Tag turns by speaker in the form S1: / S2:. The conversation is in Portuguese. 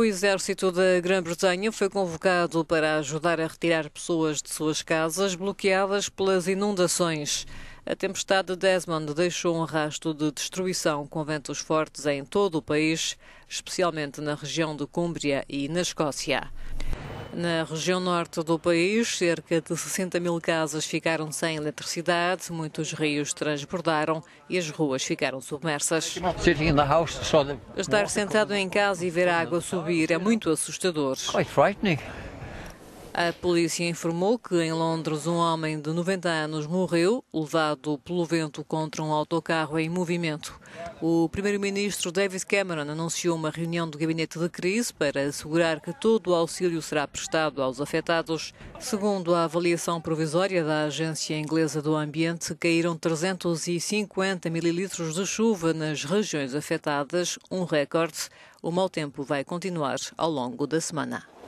S1: O exército da Grã-Bretanha foi convocado para ajudar a retirar pessoas de suas casas bloqueadas pelas inundações. A tempestade Desmond deixou um rasto de destruição com ventos fortes em todo o país, especialmente na região de Cúmbria e na Escócia. Na região norte do país, cerca de 60 mil casas ficaram sem eletricidade, muitos rios transbordaram e as ruas ficaram submersas. Estar sentado em casa e ver a água subir é muito assustador. A polícia informou que em Londres um homem de 90 anos morreu, levado pelo vento contra um autocarro em movimento. O primeiro-ministro David Cameron anunciou uma reunião do gabinete de crise para assegurar que todo o auxílio será prestado aos afetados. Segundo a avaliação provisória da Agência Inglesa do Ambiente, caíram 350 mililitros de chuva nas regiões afetadas, um recorde. O mau tempo vai continuar ao longo da semana.